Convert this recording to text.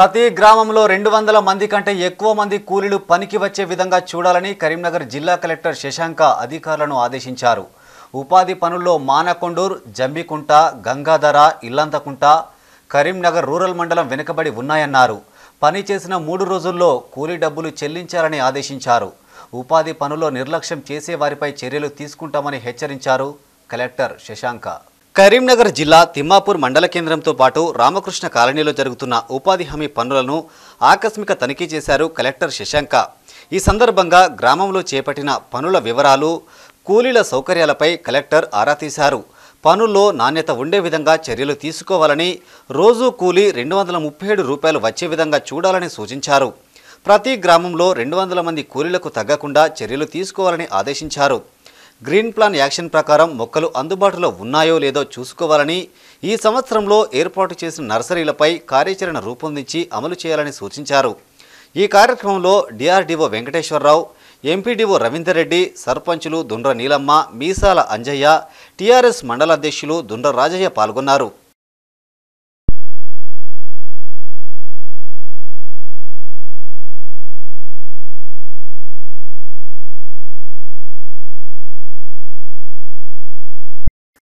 ప్రతి గ్రామంలో రెండు వందల మంది కంటే ఎక్కువ మంది కూలీలు పనికి వచ్చే విధంగా చూడాలని కరీంనగర్ జిల్లా కలెక్టర్ శశాంక అధికారులను ఆదేశించారు ఉపాధి పనుల్లో మానకొండూర్ జమ్మికుంట గంగాధర ఇల్లంతకుంట కరీంనగర్ రూరల్ మండలం వెనుకబడి ఉన్నాయన్నారు పని చేసిన మూడు రోజుల్లో కూలీ డబ్బులు చెల్లించాలని ఆదేశించారు ఉపాధి పనుల్లో నిర్లక్ష్యం చేసే వారిపై చర్యలు తీసుకుంటామని హెచ్చరించారు కలెక్టర్ శశాంక కరీంనగర్ జిల్లా తిమ్మాపూర్ మండల కేంద్రంతో పాటు రామకృష్ణ కాలనీలో జరుగుతున్న ఉపాధి హామీ పనులను ఆకస్మిక తనిఖీ చేశారు కలెక్టర్ శశాంక ఈ సందర్భంగా గ్రామంలో చేపట్టిన పనుల వివరాలు కూలీల సౌకర్యాలపై కలెక్టర్ ఆరా తీశారు పనుల్లో నాణ్యత ఉండే విధంగా చర్యలు తీసుకోవాలని రోజు కూలీ రెండు వందల ముప్పై ఏడు రూపాయలు వచ్చే విధంగా చూడాలని సూచించారు ప్రతి గ్రామంలో రెండు వందల మంది కూలీలకు తగ్గకుండా చర్యలు తీసుకోవాలని ఆదేశించారు గ్రీన్ ప్లాన్ యాక్షన్ ప్రకారం మొక్కలు అందుబాటులో ఉన్నాయో లేదో చూసుకోవాలని ఈ సంవత్సరంలో ఏర్పాటు చేసిన నర్సరీలపై కార్యాచరణ రూపొందించి అమలు చేయాలని సూచించారు ఈ కార్యక్రమంలో డిఆర్డీఓ వెంకటేశ్వరరావు ఎంపీడీఓ రవీందర్ రెడ్డి సర్పంచులు దుండ్ర నీలమ్మ మీసాల అంజయ్య టీఆర్ఎస్ మండలాధ్యక్షులు దుండ్ర రాజయ్య పాల్గొన్నారు